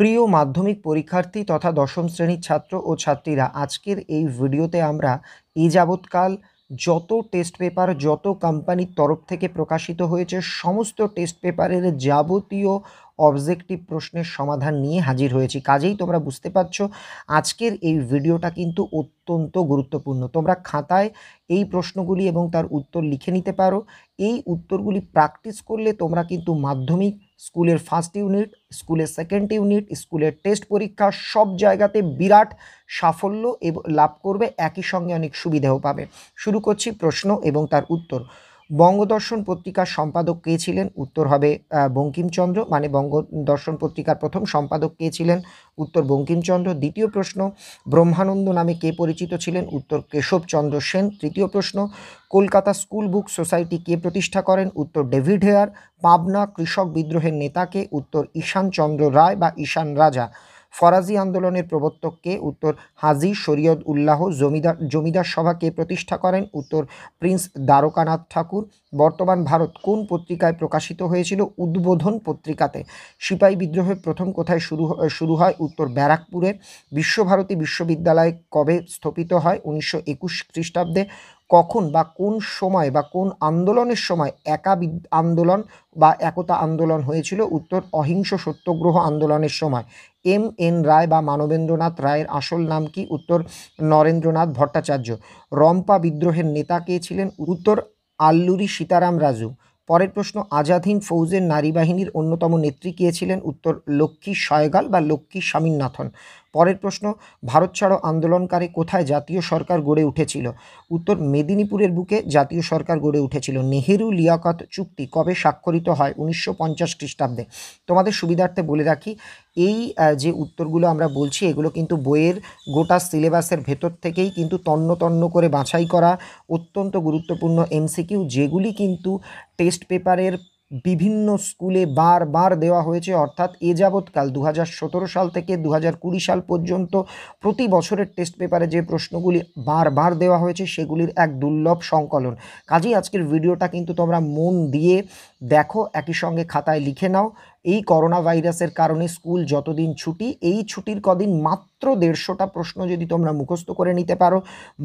প্রিয় মাধ্যমিক পরীক্ষার্থী তথা দশম শ্রেণীর ছাত্র ও ছাত্রীরা আজকের এই ভিডিওতে আমরা এ যাবৎকাল যত টেস্ট পেপার যত কোম্পানির তরফ থেকে প্রকাশিত হয়েছে সমস্ত টেস্ট পেপারের যাবতীয় অবজেক্টিভ প্রশ্নের সমাধান নিয়ে হাজির হয়েছি কাজেই তোমরা বুঝতে পারছো আজকের এই ভিডিওটা কিন্তু অত্যন্ত গুরুত্বপূর্ণ তোমরা খাতায় এই প্রশ্নগুলি এবং তার উত্তর লিখে নিতে পারো এই উত্তরগুলি প্র্যাকটিস করলে তোমরা কিন্তু মাধ্যমিক স্কুলের ফার্স্ট ইউনিট স্কুলের সেকেন্ড ইউনিট স্কুলের টেস্ট পরীক্ষা সব জায়গাতে বিরাট সাফল্য এবং লাভ করবে একই সঙ্গে অনেক সুবিধাও পাবে শুরু করছি প্রশ্ন এবং তার উত্তর বঙ্গদর্শন পত্রিকার সম্পাদক কে ছিলেন উত্তর হবে বঙ্কিমচন্দ্র মানে বঙ্গদর্শন পত্রিকার প্রথম সম্পাদক কে ছিলেন উত্তর বঙ্কিমচন্দ্র দ্বিতীয় প্রশ্ন ব্রহ্মানন্দ নামে কে পরিচিত ছিলেন উত্তর কেশবচন্দ্র সেন তৃতীয় প্রশ্ন কলকাতা স্কুল বুক সোসাইটি কে প্রতিষ্ঠা করেন উত্তর ডেভিড হেয়ার পাবনা কৃষক বিদ্রোহের নেতাকে উত্তর ঈশানচন্দ্র রায় বা ঈশান রাজা ফরাজি আন্দোলনের প্রবর্তককে উত্তর হাজি শরীয়দ উল্লাহ জমিদার জমিদার সভাকে প্রতিষ্ঠা করেন উত্তর প্রিন্স দ্বারকানাথ ঠাকুর বর্তমান ভারত কোন পত্রিকায় প্রকাশিত হয়েছিল উদ্বোধন পত্রিকাতে সিপাহী বিদ্রোহের প্রথম কোথায় শুরু শুরু হয় উত্তর ব্যারাকপুরে বিশ্বভারতী বিশ্ববিদ্যালয় কবে স্থাপিত হয় উনিশশো একুশ খ্রিস্টাব্দে কখন বা কোন সময় বা কোন আন্দোলনের সময় একা আন্দোলন বা একতা আন্দোলন হয়েছিল উত্তর অহিংস সত্যগ্রহ আন্দোলনের সময় এম এন রায় বা মানবেন্দ্রনাথ রায়ের আসল নাম কি উত্তর নরেন্দ্রনাথ ভট্টাচার্য রম্পা বিদ্রোহের নেতা কে ছিলেন উত্তর আল্লুরি সীতারাম রাজু পরের প্রশ্ন আজাদহীন ফৌজের নারী বাহিনীর অন্যতম নেত্রী কে ছিলেন উত্তর লক্ষ্মী সয়গাল বা লক্ষ্মী স্বামীনাথন পরের প্রশ্ন ভারত ছাড়ো আন্দোলনকারী কোথায় জাতীয় সরকার গড়ে উঠেছিল উত্তর মেদিনীপুরের বুকে জাতীয় সরকার গড়ে উঠেছিল নেহেরু লিয়াকত চুক্তি কবে স্বাক্ষরিত হয় উনিশশো পঞ্চাশ খ্রিস্টাব্দে তোমাদের সুবিধার্থে বলে রাখি এই যে উত্তরগুলো আমরা বলছি এগুলো কিন্তু বইয়ের গোটা সিলেবাসের ভেতর থেকেই কিন্তু তন্ন তন্ন করে বাছাই করা অত্যন্ত গুরুত্বপূর্ণ এমসিকিউ যেগুলি কিন্তু টেস্ট পেপারের বিভিন্ন স্কুলে বার বার দেওয়া হয়েছে অর্থাৎ এ যাবৎকাল দু সাল থেকে দু সাল পর্যন্ত প্রতি বছরের টেস্ট পেপারে যে প্রশ্নগুলি বারবার দেওয়া হয়েছে সেগুলির এক দুর্লভ সংকলন কাজেই আজকের ভিডিওটা কিন্তু তোমরা মন দিয়ে দেখো একই সঙ্গে খাতায় লিখে নাও এই করোনা ভাইরাসের কারণে স্কুল যতদিন ছুটি এই ছুটির কদিন মাত্র মাত্র দেড়শোটা প্রশ্ন যদি তোমরা মুখস্থ করে নিতে পারো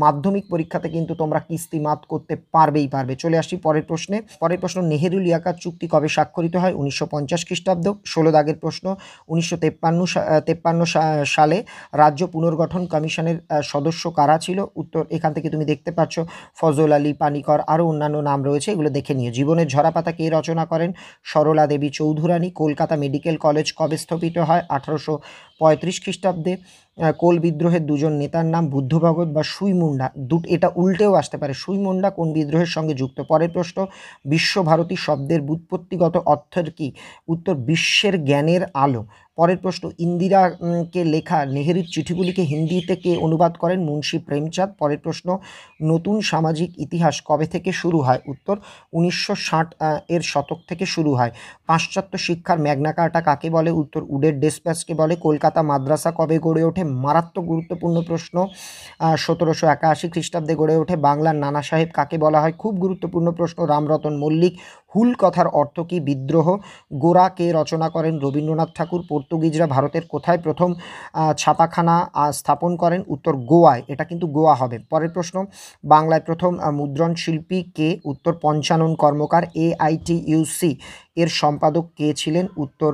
মাধ্যমিক পরীক্ষাতে কিন্তু তোমরা কিস্তি মাত করতে পারবেই পারবে চলে আসি পরের প্রশ্নে পরের প্রশ্ন নেহেরুল ইয়াকার চুক্তি কবে স্বাক্ষরিত হয় উনিশশো পঞ্চাশ খ্রিস্টাব্দ ষোলো দাগের প্রশ্ন উনিশশো তেপ্পান্ন সালে রাজ্য পুনর্গঠন কমিশনের সদস্য কারা ছিল উত্তর এখান থেকে তুমি দেখতে পাচ্ছ ফজল আলী পানিকর আরও অন্যান্য নাম রয়েছে এগুলো দেখে নিও জীবনের ঝরাপাতা কে রচনা করেন সরলা দেবী চৌধুরানী কলকাতা মেডিকেল কলেজ কবে স্থাপিত হয় আঠারোশো পঁয়ত্রিশ খ্রিস্টাব্দে কোল বিদ্রোহের দুজন নেতার নাম বুদ্ধ ভগত বা মুন্ডা দুট এটা উল্টেও আসতে পারে সুইমুন্ডা কোন বিদ্রোহের সঙ্গে যুক্ত পরের প্রশ্ন বিশ্বভারতী শব্দের বুৎপত্তিগত অর্থের কি উত্তর বিশ্বের জ্ঞানের আলো পরের প্রশ্ন ইন্দিরাকে লেখা নেহেরুর চিঠিগুলিকে হিন্দিতে কে অনুবাদ করেন মুন্সী প্রেমচাঁদ পরের প্রশ্ন নতুন সামাজিক ইতিহাস কবে থেকে শুরু হয় উত্তর উনিশশো এর শতক থেকে শুরু হয় পাশ্চাত্য শিক্ষার ম্যাগনাকাটা কাকে বলে উত্তর উডের ডেসপ্যাসকে বলে কলকাতা মাদ্রাসা কবে গড়ে ওঠে মারাত্মক গুরুত্বপূর্ণ প্রশ্ন সতেরোশো একাশি খ্রিস্টাব্দে গড়ে ওঠে বাংলার নানা সাহেব কাকে বলা হয় খুব গুরুত্বপূর্ণ প্রশ্ন রামরতন মল্লিক হুল কথার অর্থ কী বিদ্রোহ গোরা কে রচনা করেন রবীন্দ্রনাথ ঠাকুর পর্তুগিজরা ভারতের কোথায় প্রথম ছাপাখানা স্থাপন করেন উত্তর গোয়ায় এটা কিন্তু গোয়া হবে পরের প্রশ্ন বাংলায় প্রথম মুদ্রণ শিল্পী কে উত্তর পঞ্চানন কর্মকার ইউসি এর সম্পাদক কে ছিলেন উত্তর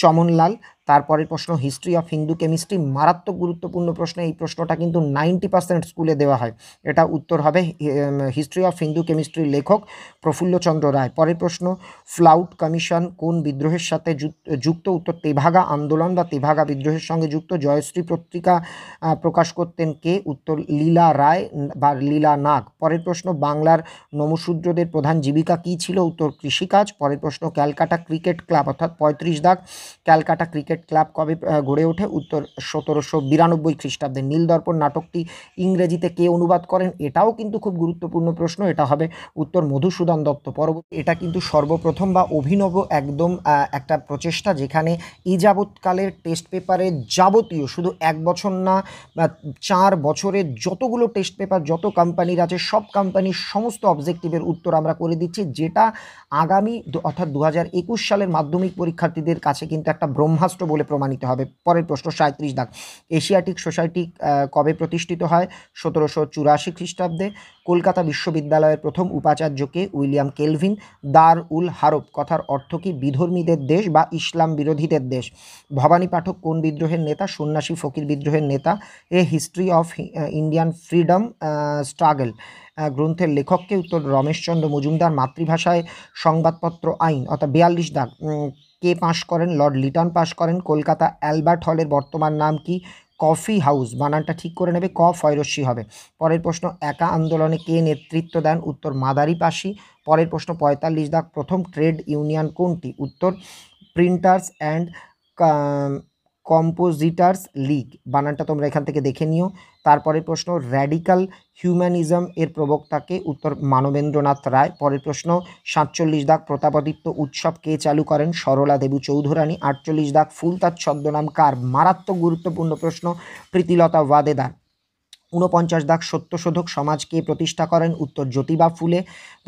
চমনলাল তারপরের প্রশ্ন হিস্ট্রি অফ হিন্দু কেমিস্ট্রি মারাত্মক গুরুত্বপূর্ণ প্রশ্ন এই প্রশ্নটা কিন্তু নাইনটি পার্সেন্ট স্কুলে দেওয়া হয় এটা উত্তর হবে হিস্ট্রি অফ হিন্দু কেমিস্ট্রির লেখক প্রফুল্লচন্দ্র রায় পরের প্রশ্ন ফ্লাউট কমিশন কোন বিদ্রোহের সাথে যুক্ত উত্তর তেভাগা আন্দোলন বা তেভাগা বিদ্রোহের সঙ্গে যুক্ত জয়শ্রী পত্রিকা প্রকাশ করতেন কে উত্তর লীলা রায় বা লীলা নাগ পরের প্রশ্ন বাংলার নমসূদ্রদের প্রধান জীবিকা কী ছিল উত্তর কৃষিকাজ পরের প্রশ্ন ক্যালকাটা ক্রিকেট ক্লাব অর্থাৎ পঁয়ত্রিশ দাগ ক্যালকাটা ক্রিকেট ক্রিকেট ক্লাব কবে গড়ে ওঠে উত্তর সতেরোশো বিরানব্বই খ্রিস্টাব্দে নীলদর্পণ নাটকটি ইংরেজিতে কে অনুবাদ করেন এটাও কিন্তু খুব গুরুত্বপূর্ণ প্রশ্ন এটা হবে উত্তর মধুসূদন দত্ত পরবর্তী এটা কিন্তু সর্বপ্রথম বা অভিনব একদম একটা প্রচেষ্টা যেখানে এই যাবৎকালের টেস্ট পেপারে যাবতীয় শুধু এক বছর না চার বছরের যতগুলো টেস্ট পেপার যত কোম্পানির আছে সব কোম্পানির সমস্ত অবজেক্টিভের উত্তর আমরা করে দিচ্ছি যেটা আগামী অর্থাৎ দু সালের মাধ্যমিক পরীক্ষার্থীদের কাছে কিন্তু একটা ব্রহ্মাস্ত্র বলে প্রমাণিত হবে পরের প্রশ্ন সাঁত্রিশ দাগ এশিয়াটিক সোসাইটি কবে প্রতিষ্ঠিত হয় সতেরোশো চুরাশি খ্রিস্টাব্দে কলকাতা বিশ্ববিদ্যালয়ের প্রথম উপাচার্যকে উইলিয়াম কেলভিন দার উল হারব কথার অর্থ কি বিধর্মীদের দেশ বা ইসলাম বিরোধীদের দেশ ভবানী পাঠক কোন বিদ্রোহের নেতা সন্ন্যাসী ফকির বিদ্রোহের নেতা a history of Indian freedom struggle গ্রন্থের লেখককে উত্তর রমেশচন্দ্র মজুমদার মাতৃভাষায় সংবাদপত্র আইন অর্থাৎ বিয়াল্লিশ দাগ কে পাশ করেন লর্ড লিটন পাশ করেন কলকাতা অ্যালবার্ট হলের বর্তমান নাম কি কফি হাউস বানানটা ঠিক করে নেবে ক ফয়রসি হবে পরের প্রশ্ন একা আন্দোলনে কে নেতৃত্ব দেন উত্তর মাদারি পাশি পরের প্রশ্ন পঁয়তাল্লিশ দাগ প্রথম ট্রেড ইউনিয়ন কোনটি উত্তর প্রিন্টার্স অ্যান্ড কম্পোজিটার্স লিগ বানানটা তোমরা এখান থেকে দেখে নিও তারপরের প্রশ্ন র্যাডিক্যাল হিউম্যানিজম এর প্রবক্তাকে উত্তর মানবেন্দ্রনাথ রায় পরের প্রশ্ন সাতচল্লিশ দাগ প্রতাপাদিত্য উৎসব কে চালু করেন সরলা দেবী চৌধুরানী আটচল্লিশ দাগ ফুলতার তার ছদ্মনাম কার মারাত্মক গুরুত্বপূর্ণ প্রশ্ন প্রীতিলতা ওয়াদেদার ঊনপঞ্চাশ দাগ সত্যশোধক সমাজকে প্রতিষ্ঠা করেন উত্তর জ্যোতিবা ফুলে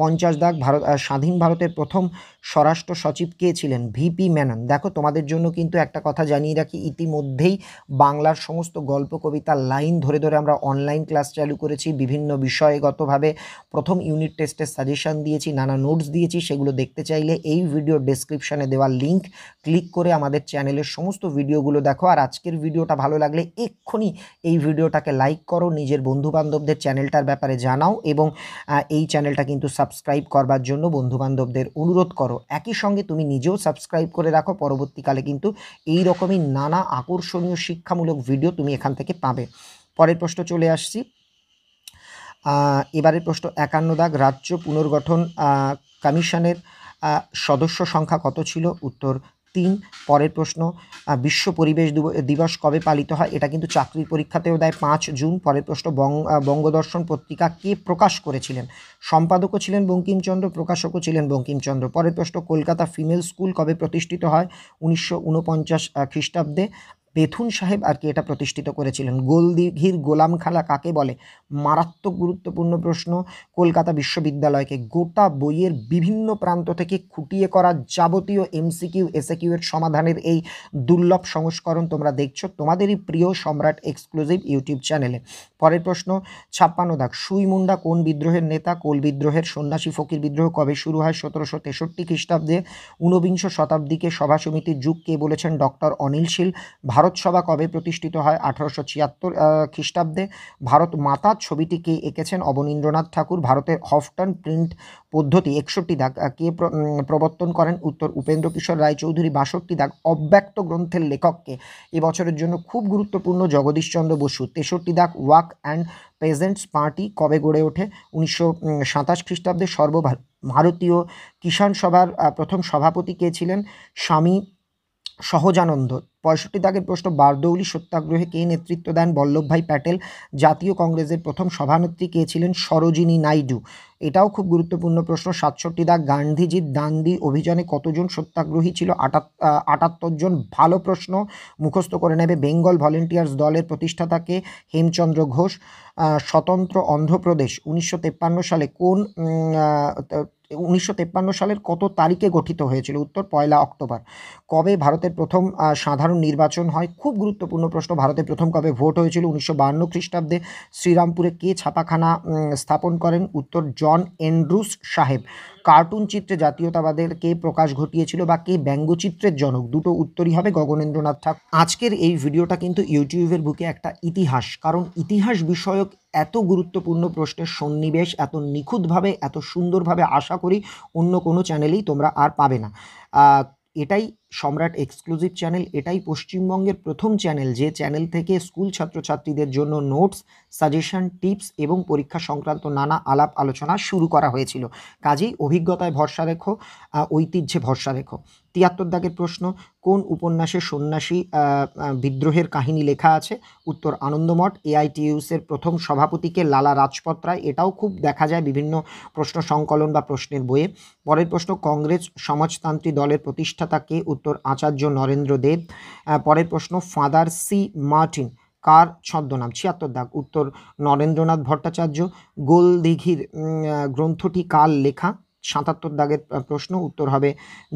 পঞ্চাশ দাগ ভারত স্বাধীন ভারতের প্রথম স্বরাষ্ট্র সচিব কে ছিলেন ভিপি মেনন দেখো তোমাদের জন্য কিন্তু একটা কথা জানিয়ে রাখি ইতিমধ্যেই বাংলার সমস্ত গল্প কবিতা লাইন ধরে ধরে আমরা অনলাইন ক্লাস চালু করেছি বিভিন্ন বিষয়গতভাবে প্রথম ইউনিট টেস্টের সাজেশান দিয়েছি নানা নোটস দিয়েছি সেগুলো দেখতে চাইলে এই ভিডিও ডেসক্রিপশানে দেওয়া লিঙ্ক ক্লিক করে আমাদের চ্যানেলের সমস্ত ভিডিওগুলো দেখো আর আজকের ভিডিওটা ভালো লাগলে এক্ষুনি এই ভিডিওটাকে লাইক করো নিজের বন্ধুবান্ধবদের চ্যানেলটার ব্যাপারে জানাও এবং এই চ্যানেলটা কিন্তু সাবস্ক্রাইব করবার জন্য বন্ধুবান্ধবদের অনুরোধ করো একই সঙ্গে তুমি নিজেও সাবস্ক্রাইব করে রাখো পরবর্তীকালে কিন্তু এই রকমই নানা আকর্ষণীয় শিক্ষামূলক ভিডিও তুমি এখান থেকে পাবে পরের প্রশ্ন চলে আসছি এবারের প্রশ্ন একান্ন দাগ রাজ্য পুনর্গঠন কমিশনের সদস্য সংখ্যা কত ছিল উত্তর তিন পরের প্রশ্ন বিশ্ব পরিবেশ দিবস কবে পালিত হয় এটা কিন্তু চাকরির পরীক্ষাতেও দেয় পাঁচ জুন পরের প্রশ্ন বঙ্গদর্শন পত্রিকা কে প্রকাশ করেছিলেন সম্পাদকও ছিলেন বঙ্কিমচন্দ্র প্রকাশকও ছিলেন বঙ্কিমচন্দ্র পরের প্রশ্ন কলকাতা ফিমেল স্কুল কবে প্রতিষ্ঠিত হয় উনিশশো উনপঞ্চাশ খ্রিস্টাব্দে পেথুন সাহেব আর কি এটা প্রতিষ্ঠিত করেছিলেন গোলদিঘির গোলামখালা কাকে বলে মারাত্মক গুরুত্বপূর্ণ প্রশ্ন কলকাতা বিশ্ববিদ্যালয়কে গোটা বইয়ের বিভিন্ন প্রান্ত থেকে খুঁটিয়ে করা যাবতীয় এমসিকিউ এসএকিউ এর সমাধানের এই দুর্লভ সংস্করণ তোমরা দেখছো তোমাদেরই প্রিয় সম্রাট এক্সক্লুসিভ ইউটিউব চ্যানেলে পরের প্রশ্ন ছাপ্পান্ন দাগ সুই মুন্ডা কোন বিদ্রোহের নেতা কোল বিদ্রোহের সন্ন্যাসী ফকির বিদ্রোহ কবে শুরু হয় সতেরোশো তেষট্টি খ্রিস্টাব্দে ঊনবিংশ শতাব্দীকে সভা সমিতির যুগ কে বলেছেন ডক্টর অনিল শীল ভারত সভা কবে প্রতিষ্ঠিত হয় আঠারোশো ছিয়াত্তর খ্রিস্টাব্দে ভারত মাতা ছবিটিকে এঁকেছেন অবনীন্দ্রনাথ ঠাকুর ভারতের হফটন প্রিন্ট পদ্ধতি একষট্টি দাগ কে প্রবর্তন করেন উত্তর উপেন্দ্র কিশোর রায়চৌধুরী বাষট্টি দাগ অব্যক্ত গ্রন্থের লেখককে এবছরের জন্য খুব গুরুত্বপূর্ণ জগদীশচন্দ্র বসু তেষট্টি দাগ ওয়াক অ্যান্ড প্রেজেন্টস পার্টি কবে গড়ে ওঠে উনিশশো সাতাশ খ্রিস্টাব্দে সর্বভারতীয় কিষাণ সভার প্রথম সভাপতি কে ছিলেন স্বামী সহজানন্দ পঁয়ষট্টি দাগের প্রশ্ন বারদৌলি সত্যাগ্রহে কে নেতৃত্ব দেন বল্লভভাই প্যাটেল জাতীয় কংগ্রেসের প্রথম সভানেত্রী কে ছিলেন সরোজিনী নাইডু এটাও খুব গুরুত্বপূর্ণ প্রশ্ন সাতষট্টি দাগ গান্ধীজির দান্দি অভিযানে কতজন সত্যাগ্রহী ছিল আটাত্তর জন ভালো প্রশ্ন মুখস্থ করে নেবে বেঙ্গল ভলেন্টিয়ার্স দলের প্রতিষ্ঠাতাকে হেমচন্দ্র ঘোষ স্বতন্ত্র অন্ধ্রপ্রদেশ উনিশশো সালে কোন উনিশশো সালের কত তারিখে গঠিত হয়েছিল উত্তর পয়লা অক্টোবর কবে ভারতের প্রথম সাধারণ সাধারণ নির্বাচন হয় খুব গুরুত্বপূর্ণ প্রশ্ন ভারতে প্রথম কবে ভোট হয়েছিল উনিশশো বাহান্ন খ্রিস্টাব্দে শ্রীরামপুরে কে ছাপাখানা স্থাপন করেন উত্তর জন এন্ড্রুস সাহেব কার্টুন চিত্রে জাতীয়তাবাদের কে প্রকাশ ঘটিয়েছিল বা কে ব্যঙ্গচিত্রের জনক দুটো উত্তরই হবে গগনেন্দ্রনাথ ঠাকুর আজকের এই ভিডিওটা কিন্তু ইউটিউবের বুকে একটা ইতিহাস কারণ ইতিহাস বিষয়ক এত গুরুত্বপূর্ণ প্রশ্নের সন্নিবেশ এত নিখুঁতভাবে এত সুন্দরভাবে আশা করি অন্য কোনো চ্যানেলেই তোমরা আর পাবে না এটাই সম্রাট এক্সক্লুসিভ চ্যানেল এটাই পশ্চিমবঙ্গের প্রথম চ্যানেল যে চ্যানেল থেকে স্কুল ছাত্রছাত্রীদের জন্য নোটস সাজেশন টিপস এবং পরীক্ষা সংক্রান্ত নানা আলাপ আলোচনা শুরু করা হয়েছিল কাজেই অভিজ্ঞতায় ভরসা রেখো ঐতিহ্যে ভরসা রেখো তিয়াত্তর দাগের প্রশ্ন কোন উপন্যাসে সন্ন্যাসী বিদ্রোহের কাহিনী লেখা আছে উত্তর আনন্দমঠ এআইটিউসের প্রথম সভাপতিকে লালা রাজপথ রায় এটাও খুব দেখা যায় বিভিন্ন প্রশ্ন সংকলন বা প্রশ্নের বইয়ে পরের প্রশ্ন কংগ্রেস সমাজতান্ত্রিক দলের প্রতিষ্ঠাতাকে উত্তর আচার্য নরেন্দ্র দেব পরের প্রশ্ন ফাদার সি মার্টিন কার ছদ্মনাম ছিয়াত্তর দাগ উত্তর নরেন্দ্রনাথ ভট্টাচার্য গোলদিঘির গ্রন্থটি কার লেখা সাতাত্তর দাগের প্রশ্ন উত্তর হবে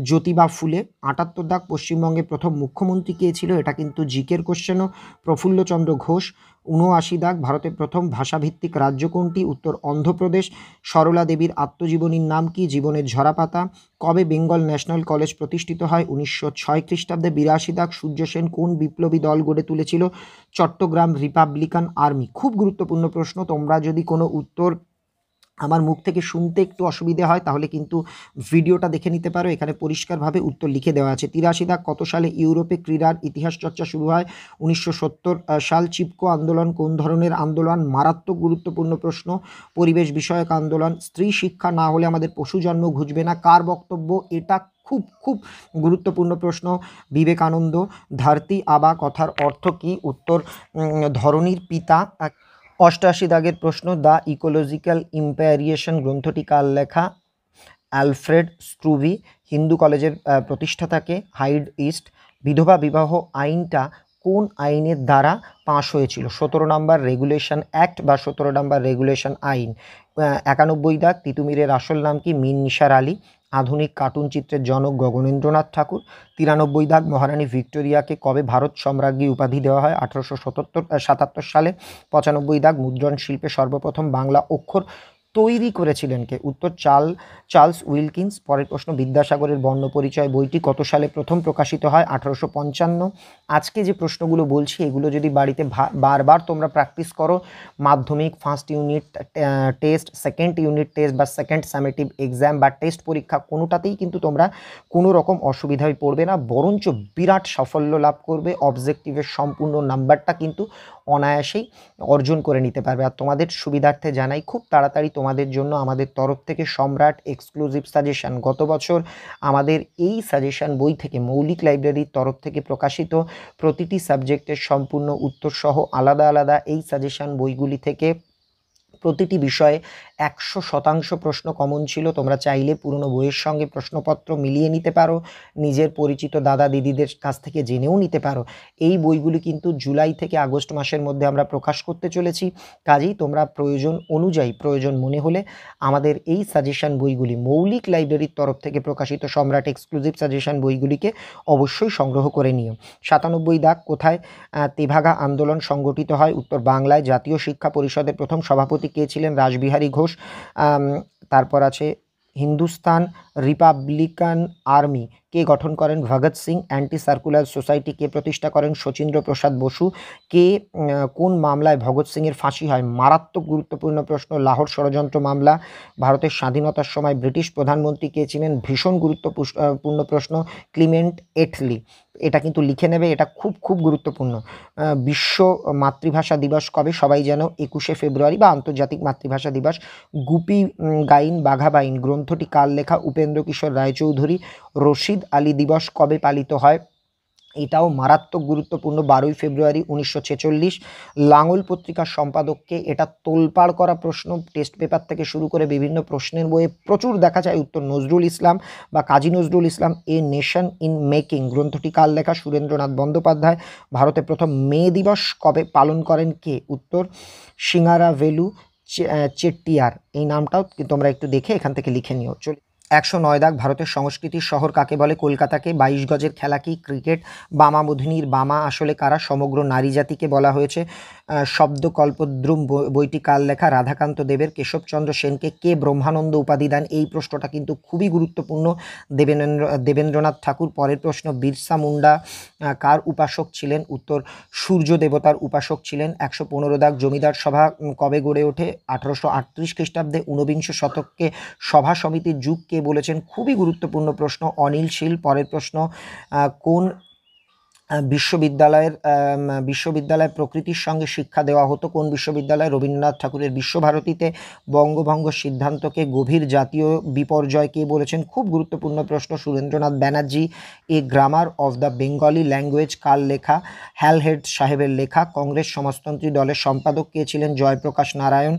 জ্যোতিবা ফুলে আটাত্তর দাগ পশ্চিমবঙ্গে প্রথম মুখ্যমন্ত্রী কে ছিল এটা কিন্তু জিকের কোশ্চেনও প্রফুল্লচন্দ্র ঘোষ উনআশি দাগ ভারতের প্রথম ভাষাভিত্তিক রাজ্য কোনটি উত্তর অন্ধ্রপ্রদেশ সরলা দেবীর আত্মজীবনীর নাম কি জীবনের ঝরাপাতা কবে বেঙ্গল ন্যাশনাল কলেজ প্রতিষ্ঠিত হয় উনিশশো ছয় খ্রিস্টাব্দে বিরাশি দাগ সূর্য সেন কোন বিপ্লবী দল গড়ে তুলেছিল চট্টগ্রাম রিপাবলিকান আর্মি খুব গুরুত্বপূর্ণ প্রশ্ন তোমরা যদি কোনো উত্তর আমার মুখ থেকে শুনতে একটু অসুবিধে হয় তাহলে কিন্তু ভিডিওটা দেখে নিতে পারো এখানে পরিষ্কারভাবে উত্তর লিখে দেওয়া আছে তিরাশি দাগ কত সালে ইউরোপে ক্রীড়ার ইতিহাস চর্চা শুরু হয় উনিশশো সাল চিপকো আন্দোলন কোন ধরনের আন্দোলন মারাত্মক গুরুত্বপূর্ণ প্রশ্ন পরিবেশ বিষয়ক আন্দোলন স্ত্রী শিক্ষা না হলে আমাদের পশু জন্ম ঘুজবে না কার বক্তব্য এটা খুব খুব গুরুত্বপূর্ণ প্রশ্ন বিবেকানন্দ ধারতি আবা কথার অর্থ কি উত্তর ধরনীর পিতা অষ্টআশি দাগের প্রশ্ন দ্য ইকোলজিক্যাল ইম্প্যারিয়েশন গ্রন্থটি কার লেখা অ্যালফ্রেড স্ট্রুভি হিন্দু কলেজের প্রতিষ্ঠাতাকে হাইড ইস্ট বিধবা বিবাহ আইনটা কোন আইনের দ্বারা পাশ হয়েছিল সতেরো নম্বর রেগুলেশন অ্যাক্ট বা সতেরো নম্বর রেগুলেশন আইন একানব্বই দাগ তিতুমিরের আসল নাম কি মিন নিসার আলী আধুনিক কার্টুন চিত্রের জনক গগনেন্দ্রনাথ ঠাকুর তিরানব্বই দাগ মহারানী ভিক্টোরিয়াকে কবে ভারত সম্রাজ্ঞী উপাধি দেওয়া হয় আঠারোশো সতাত্তর সাতাত্তর সালে পঁচানব্বই দাগ মুদ্রণ শিল্পে সর্বপ্রথম বাংলা অক্ষর তৈরি করেছিলেন কে উত্তর চাল চার্লস উইলকিন্স পরের প্রশ্ন বিদ্যাসাগরের বর্ণপরিচয় বইটি কত সালে প্রথম প্রকাশিত হয় আঠারোশো পঞ্চান্ন আজকে যে প্রশ্নগুলো বলছি এগুলো যদি বাড়িতে বারবার তোমরা প্র্যাকটিস করো মাধ্যমিক first unit test second unit test বা সেকেন্ড সামেটিভ এক্সাম বা টেস্ট পরীক্ষা কোনোটাতেই কিন্তু তোমরা কোনো রকম অসুবিধায় পড়বে না বরঞ্চ বিরাট সাফল্য লাভ করবে অবজেক্টিভের সম্পূর্ণ নাম্বারটা কিন্তু অনায়াসেই অর্জন করে নিতে পারবে আর তোমাদের সুবিধার্থে জানাই খুব তাড়াতাড়ি তোমাদের জন্য আমাদের তরফ থেকে সম্রাট এক্সক্লুসিভ সাজেশান গত বছর আমাদের এই সাজেশান বই থেকে মৌলিক লাইব্রেরির তরফ থেকে প্রকাশিত প্রতিটি সাবজেক্টের সম্পূর্ণ উত্তরসহ আলাদা আলাদা এই সাজেশান বইগুলি থেকে প্রতিটি বিষয়ে একশো শতাংশ প্রশ্ন কমন ছিল তোমরা চাইলে পুরনো বইয়ের সঙ্গে প্রশ্নপত্র মিলিয়ে নিতে পারো নিজের পরিচিত দাদা দিদিদের কাছ থেকে জেনেও নিতে পারো এই বইগুলি কিন্তু জুলাই থেকে আগস্ট মাসের মধ্যে আমরা প্রকাশ করতে চলেছি কাজেই তোমরা প্রয়োজন অনুযায়ী প্রয়োজন মনে হলে আমাদের এই সাজেশান বইগুলি মৌলিক লাইব্রেরির তরফ থেকে প্রকাশিত সম্রাট এক্সক্লুসিভ সাজেশান বইগুলিকে অবশ্যই সংগ্রহ করে নিও সাতানব্বই দাগ কোথায় তেভাগা আন্দোলন সংগঠিত হয় উত্তর বাংলায় জাতীয় শিক্ষা পরিষদের প্রথম সভাপতি কে ছিলেন রাসবিহারী ঘোষ তারপর আছে হিন্দুস্তান রিপাবলিকান আর্মি কে গঠন করেন Bhagat Singh anti circular society কে প্রতিষ্ঠা করেন শচীন্দ্র প্রসাদ বসু কে কোন মামলায় ভগৎ সিংয়ের ফাঁসি হয় মারাত্মক গুরুত্বপূর্ণ প্রশ্ন লাহোর ষড়যন্ত্র মামলা ভারতের স্বাধীনতার সময় ব্রিটিশ প্রধানমন্ত্রী কে ছিলেন ভীষণ গুরুত্বপূর্ণ প্রশ্ন ক্লিমেন্ট এটলি এটা কিন্তু লিখে নেবে এটা খুব খুব গুরুত্বপূর্ণ বিশ্ব মাতৃভাষা দিবস কবে সবাই যেন একুশে ফেব্রুয়ারি বা আন্তর্জাতিক মাতৃভাষা দিবস গুপি গাইন বাঘাবাইন গ্রন্থটি কাল লেখা উপেন্দ্র কিশোর রায়চৌধুরী রশিদ আলী দিবস কবে পালিত হয় এটাও মারাত্মক গুরুত্বপূর্ণ বারোই ফেব্রুয়ারি উনিশশো ছেচল্লিশ লাঙল পত্রিকার সম্পাদককে এটা তোলপাড় করা প্রশ্ন টেস্ট পেপার থেকে শুরু করে বিভিন্ন প্রশ্নের বইয়ে প্রচুর দেখা যায় উত্তর নজরুল ইসলাম বা Kazi Nazrul Islam a nation in making গ্রন্থটি কাল লেখা সুরেন্দ্রনাথ বন্দ্যোপাধ্যায় ভারতে প্রথম মে দিবস কবে পালন করেন কে উত্তর সিঙ্গারা ভেলু চেট্টিয়ার এই নামটাও তোমরা একটু দেখে এখান থেকে লিখে নিও চলি একশো নয় দাগ ভারতের সংস্কৃতির শহর কাকে বলে কলকাতাকে বাইশ গজের খেলা কি ক্রিকেট বামা মধুনীর বামা আসলে কারা সমগ্র নারী জাতিকে বলা হয়েছে শব্দকল্পদ্রুম বইটি কাল লেখা রাধাকান্ত দেবের কেশবচন্দ্র সেনকে কে ব্রহ্মানন্দ উপাধি দেন এই প্রশ্নটা কিন্তু খুবই গুরুত্বপূর্ণ দেবেন্দ্র দেবেন্দ্রনাথ ঠাকুর পরের প্রশ্ন বিরসা মুন্ডা কার উপাসক ছিলেন উত্তর সূর্য দেবতার উপাসক ছিলেন একশো পনেরো দাগ জমিদার সভা কবে গড়ে ওঠে আঠারোশো আটত্রিশ খ্রিস্টাব্দে ঊনবিংশ শতককে সভা সমিতির যুগ কে বলেছেন খুবই গুরুত্বপূর্ণ প্রশ্ন অনিল শীল পরের প্রশ্ন কোন বিশ্ববিদ্যালয়ের বিশ্ববিদ্যালয় প্রকৃতির সঙ্গে শিক্ষা দেওয়া হতো কোন বিশ্ববিদ্যালয় রবীন্দ্রনাথ ঠাকুরের বিশ্বভারতীতে বঙ্গভঙ্গ সিদ্ধান্তকে গভীর জাতীয় বিপর্যয় কে বলেছেন খুব গুরুত্বপূর্ণ প্রশ্ন Surendranath Banerjee a grammar of the Bengali language কার লেখা হ্যালহেড সাহেবের লেখা কংগ্রেস সমাজতন্ত্রী দলের সম্পাদক কে ছিলেন জয়প্রকাশ নারায়ণ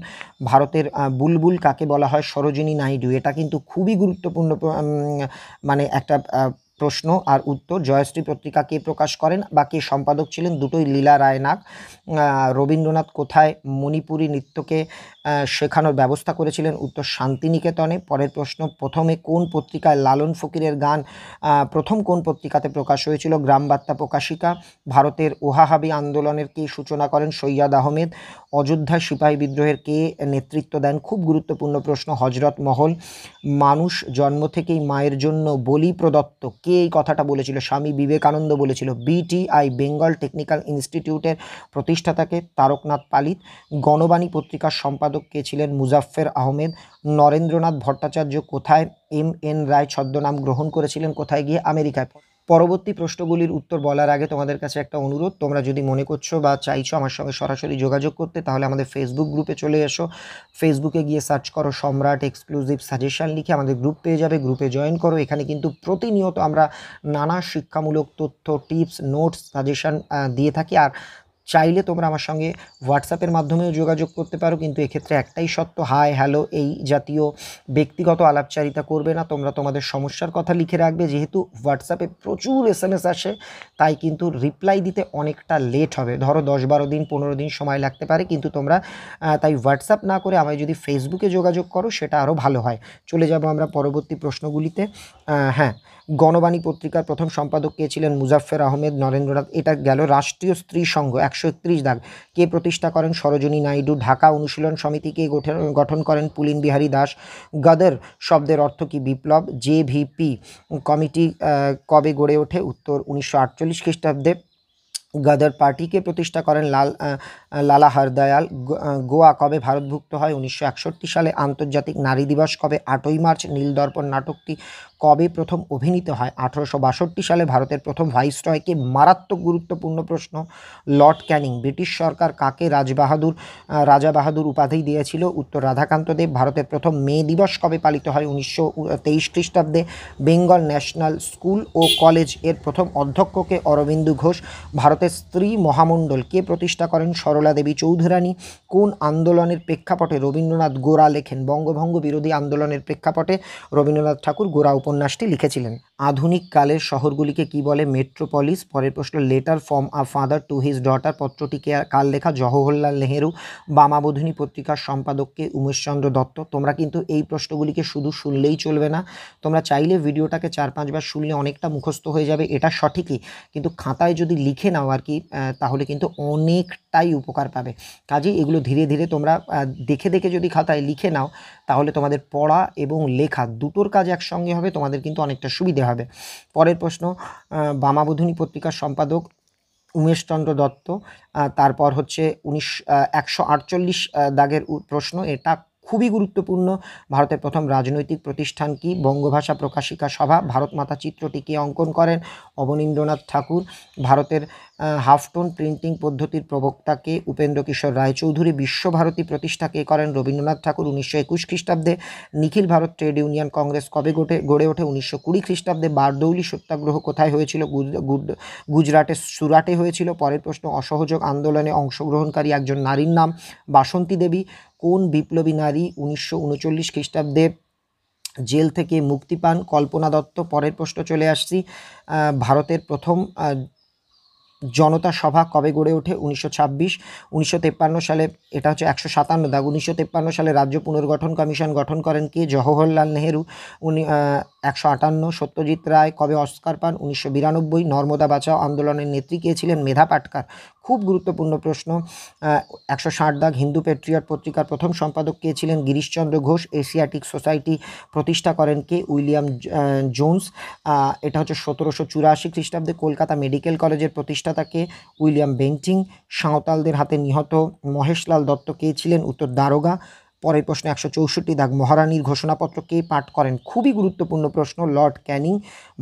ভারতের বুলবুল কাকে বলা হয় সরোজিনী নাইডু এটা কিন্তু খুবই গুরুত্বপূর্ণ মানে একটা প্রশ্ন আর উত্তর জয়শ্রী পত্রিকা কে প্রকাশ করেন বা কে সম্পাদক ছিলেন দুটোই লীলা রায়নাক রবীন্দ্রনাথ কোথায় মণিপুরী নৃত্যকে শেখানোর ব্যবস্থা করেছিলেন উত্তর শান্তিনিকেতনে পরের প্রশ্ন প্রথমে কোন পত্রিকায় লালন ফকিরের গান প্রথম কোন পত্রিকাতে প্রকাশ হয়েছিল গ্রামবার্তা প্রকাশিকা ভারতের ওহাহাবি আন্দোলনের কে সূচনা করেন সৈয়দ আহমেদ অযোধ্যা সিপাহী বিদ্রোহের কে নেতৃত্ব দেন খুব গুরুত্বপূর্ণ প্রশ্ন হজরত মহল মানুষ জন্ম থেকেই মায়ের জন্য বলি প্রদত্ত কে এই কথাটা বলেছিল স্বামী বিবেকানন্দ বলেছিল বিটিআই বেঙ্গল টেকনিক্যাল ইনস্টিটিউটের প্রতি প্রতিষ্ঠাতাকে তারকনাথ পালিত গণবাণী পত্রিকার সম্পাদক কে ছিলেন মুজাফফের আহমেদ নরেন্দ্রনাথ ভট্টাচার্য কোথায় এম এন রায় ছদ্মনাম গ্রহণ করেছিলেন কোথায় গিয়ে আমেরিকায় পরবর্তী প্রশ্নগুলির উত্তর বলার আগে তোমাদের কাছে একটা অনুরোধ তোমরা যদি মনে করছো বা চাইছো আমার সঙ্গে সরাসরি যোগাযোগ করতে তাহলে আমাদের ফেসবুক গ্রুপে চলে এসো ফেসবুকে গিয়ে সার্চ করো সম্রাট এক্সক্লুসিভ সাজেশান লিখে আমাদের গ্রুপ পেয়ে যাবে গ্রুপে জয়েন করো এখানে কিন্তু প্রতিনিয়ত আমরা নানা শিক্ষামূলক তথ্য টিপস নোটস সাজেশান দিয়ে থাকি আর চাইলে তোমরা আমার সঙ্গে হোয়াটসঅ্যাপের মাধ্যমেও যোগাযোগ করতে পারো কিন্তু এক্ষেত্রে একটাই সত্য হাই হ্যালো এই জাতীয় ব্যক্তিগত আলাপচারিতা করবে না তোমরা তোমাদের সমস্যার কথা লিখে রাখবে যেহেতু হোয়াটসঅ্যাপে প্রচুর এস এম এস আসে তাই কিন্তু রিপ্লাই দিতে অনেকটা লেট হবে ধরো দশ বারো দিন পনেরো দিন সময় লাগতে পারে কিন্তু তোমরা তাই হোয়াটসঅ্যাপ না করে আমায় যদি ফেসবুকে যোগাযোগ করো সেটা আরও ভালো হয় চলে যাব আমরা পরবর্তী প্রশ্নগুলিতে হ্যাঁ গণবাণী পত্রিকার প্রথম সম্পাদক কে ছিলেন মুজাফফের আহমেদ নরেন্দ্রনাথ এটা গেল রাষ্ট্রীয় স্ত্রী সংঘ একশো একত্রিশ দাগ কে প্রতিষ্ঠা করেন সরোজনী নাইডু ঢাকা অনুশীলন সমিতিকে গঠন করেন পুলিন বিহারী দাস গদর শব্দের অর্থ কি বিপ্লব জে ভিপি কমিটি কবে গড়ে ওঠে উত্তর উনিশশো আটচল্লিশ খ্রিস্টাব্দে গাদার পার্টিকে প্রতিষ্ঠা করেন লাল লালা হরদয়াল গোয়া কবে ভারতভুক্ত হয় উনিশশো সালে আন্তর্জাতিক নারী দিবস কবে আটই মার্চ নীলদর্পণ নাটকটি কবে প্রথম অভিনীত হয় আঠারোশো সালে ভারতের প্রথম ভাইসরয়কে মারাত্মক গুরুত্বপূর্ণ প্রশ্ন লর্ড ক্যানিং ব্রিটিশ সরকার কাকে রাজবাহাদুর রাজা বাহাদুর উপাধি দিয়েছিল উত্তর রাধাকান্ত দেব ভারতের প্রথম মে দিবস কবে পালিত হয় উনিশশো তেইশ খ্রিস্টাব্দে বেঙ্গল ন্যাশনাল স্কুল ও কলেজ এর প্রথম অধ্যক্ষকে অরবিন্দু ঘোষ ভারতের স্ত্রী মহামণ্ডল কে প্রতিষ্ঠা করেন সরলা দেবী চৌধুরানী কোন আন্দোলনের প্রেক্ষাপটে রবীন্দ্রনাথ গোরা লেখেন বঙ্গভঙ্গ বিরোধী আন্দোলনের প্রেক্ষাপটে রবীন্দ্রনাথ ঠাকুর গোরা উপন্যাসটি লিখেছিলেন আধুনিক কালের শহরগুলিকে কি বলে মেট্রোপলিস পরের প্রশ্ন letter from a father to his daughter পত্রটিকে কাল লেখা জওহরলাল নেহেরু বামাবোধিনী পত্রিকার সম্পাদককে উমেশচন্দ্র দত্ত তোমরা কিন্তু এই প্রশ্নগুলিকে শুধু শুনলেই চলবে না তোমরা চাইলে ভিডিওটাকে চার পাঁচবার শুনলে অনেকটা মুখস্থ হয়ে যাবে এটা সঠিকই কিন্তু খাতায় যদি লিখে নাও আর কি তাহলে কিন্তু অনেকটাই উপকার পাবে কাজে এগুলো ধীরে ধীরে তোমরা দেখে দেখে যদি খাতায় লিখে নাও তাহলে তোমাদের পড়া এবং লেখা দুটোর কাজ একসঙ্গে হবে তোমাদের কিন্তু অনেকটা সুবিধে হবে পরের প্রশ্ন বামাবধুনী পত্রিকার সম্পাদক উমেশচন্দ্র দত্ত তারপর হচ্ছে উনিশ একশো দাগের প্রশ্ন এটা খুবই গুরুত্বপূর্ণ ভারতের প্রথম রাজনৈতিক প্রতিষ্ঠান কি বঙ্গভাষা প্রকাশিকা সভা ভারতমাতা চিত্রটিকে অঙ্কন করেন অবনীন্দ্রনাথ ঠাকুর ভারতের হাফটোন প্রিন্টিং পদ্ধতির প্রবক্তাকে উপেন্দ্র কিশোর রায়চৌধুরী বিশ্বভারতী প্রতিষ্ঠা কে করেন রবীন্দ্রনাথ ঠাকুর উনিশশো একুশ খ্রিস্টাব্দে Nikhil Bharat trade union Congress কবে গোটে গড়ে ওঠে উনিশশো কুড়ি খ্রিস্টাব্দে বারদৌলি সত্যাগ্রহ কোথায় হয়েছিল গুজরাটের সুরাটে হয়েছিল পরের প্রশ্ন অসহযোগ আন্দোলনে অংশগ্রহণকারী একজন নারীর নাম বাসন্তী দেবী কোন বিপ্লবী নারী উনিশশো উনচল্লিশ খ্রিস্টাব্দে জেল থেকে মুক্তি পান কল্পনা দত্ত পরের প্রশ্ন চলে আসছি ভারতের প্রথম জনতা সভা কবে গড়ে ওঠে উনিশশো ছাব্বিশ উনিশশো সালে এটা হচ্ছে একশো সাতান্ন দাগ উনিশশো সালে রাজ্য পুনর্গঠন কমিশন গঠন করেন কে জওহরলাল নেহেরু উনি একশো আটান্ন সত্যজিৎ রায় কবে অস্কার পান উনিশশো বিরানব্বই নর্মদা বাঁচাও আন্দোলনের নেত্রী কে ছিলেন মেধা পাটকার খুব গুরুত্বপূর্ণ প্রশ্ন একশো ষাট দাগ হিন্দু পেট্রিয়ট পত্রিকার প্রথম সম্পাদক কে ছিলেন গিরিশচন্দ্র ঘোষ এশিয়াটিক সোসাইটি প্রতিষ্ঠা করেন কে উইলিয়াম জোন্স এটা হচ্ছে সতেরোশো চুরাশি খ্রিস্টাব্দে কলকাতা মেডিকেল কলেজের প্রতিষ্ঠাতাকে উইলিয়াম বেন্টিং সাঁওতালদের হাতে নিহত মহেশলাল দত্ত কে ছিলেন উত্তর দারোগা পরের প্রশ্ন একশো চৌষট্টি দাগ মহারানীর ঘোষণাপত্র কে পাঠ করেন খুবই গুরুত্বপূর্ণ প্রশ্ন লর্ড ক্যানিং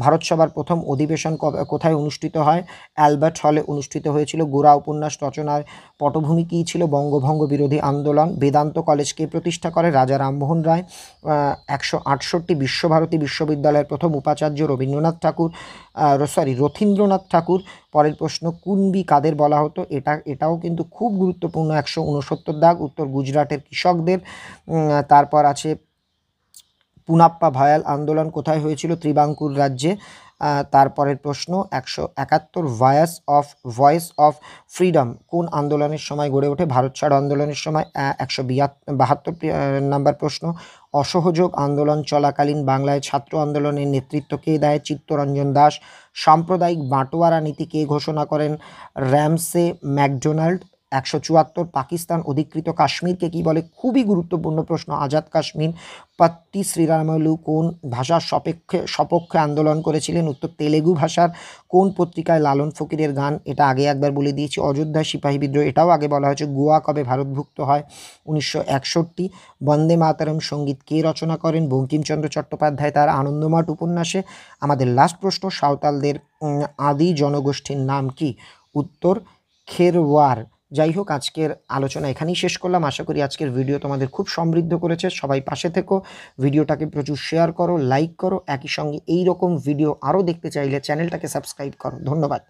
ভারতসভার প্রথম অধিবেশন কোথায় অনুষ্ঠিত হয় অ্যালবার্ট হলে অনুষ্ঠিত হয়েছিল গোরা উপন্যাস রচনার পটভূমি কী ছিল বঙ্গভঙ্গ বিরোধী আন্দোলন বেদান্ত কলেজকে প্রতিষ্ঠা করে রাজা রামমোহন রায় একশো আটষট্টি বিশ্বভারতী বিশ্ববিদ্যালয়ের প্রথম উপাচার্য রবীন্দ্রনাথ ঠাকুর সরি রথীন্দ্রনাথ ঠাকুর পরের প্রশ্ন কুনবি কাদের বলা হতো এটা এটাও কিন্তু খুব গুরুত্বপূর্ণ একশো উনসত্তর দাগ উত্তর গুজরাটের কৃষকদের তারপর আছে পুনাপ্পা ভায়াল আন্দোলন কোথায় হয়েছিল ত্রিবাঙ্কুর রাজ্যে তারপরের প্রশ্ন একশো একাত্তর voice of voice of freedom কোন আন্দোলনের সময় গড়ে ওঠে ভারত ছাড় আন্দোলনের সময় একশো বাহাত্তর নাম্বার প্রশ্ন অসহযোগ আন্দোলন চলাকালীন বাংলায় ছাত্র আন্দোলনের নেতৃত্ব কে দেয় চিত্তরঞ্জন দাস সাম্প্রদায়িক বাঁটোয়ারা নীতি কে ঘোষণা করেন র্যামসে ম্যাকডোনাল্ড একশো চুয়াত্তর পাকিস্তান অধিকৃত কাশ্মীরকে কি বলে খুবই গুরুত্বপূর্ণ প্রশ্ন আজাদ কাশ্মীর পাত্তি শ্রীরামলু কোন ভাষার সপেক্ষে সপক্ষে আন্দোলন করেছিলেন উত্তর তেলেগু ভাষার কোন পত্রিকায় লালন ফকিরের গান এটা আগে একবার বলে দিয়েছি অযোধ্যা সিপাহী বিদ্রোহ এটাও আগে বলা হয়েছে গোয়া কবে ভারতভুক্ত হয় উনিশশো একষট্টি বন্দে মাতারম সঙ্গীত কে রচনা করেন বঙ্কিমচন্দ্র চট্টোপাধ্যায় তার আনন্দমাঠ উপন্যাসে আমাদের লাস্ট প্রশ্ন সাঁওতালদের আদি জনগোষ্ঠীর নাম কি উত্তর খেরওয়ার যাই হোক আজকের আলোচনা এখানেই শেষ করলাম আশা করি আজকের ভিডিও তোমাদের খুব সমৃদ্ধ করেছে সবাই পাশে থেকো ভিডিওটাকে প্রচুর শেয়ার করো লাইক করো একই সঙ্গে এই রকম ভিডিও আরও দেখতে চাইলে চ্যানেলটাকে সাবস্ক্রাইব করো ধন্যবাদ